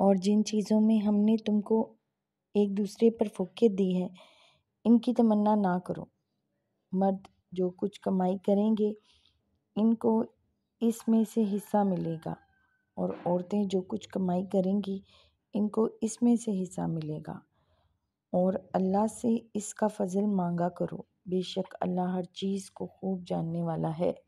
और जिन चीज़ों में हमने तुमको एक दूसरे पर फोकियत दी है इनकी तमन्ना ना करो मर्द जो कुछ कमाई करेंगे इनको इसमें से हिस्सा मिलेगा और औरतें जो कुछ कमाई करेंगी इनको इसमें से हिस्सा मिलेगा और अल्लाह से इसका फजल मांगा करो बेशक अल्लाह हर चीज़ को खूब जानने वाला है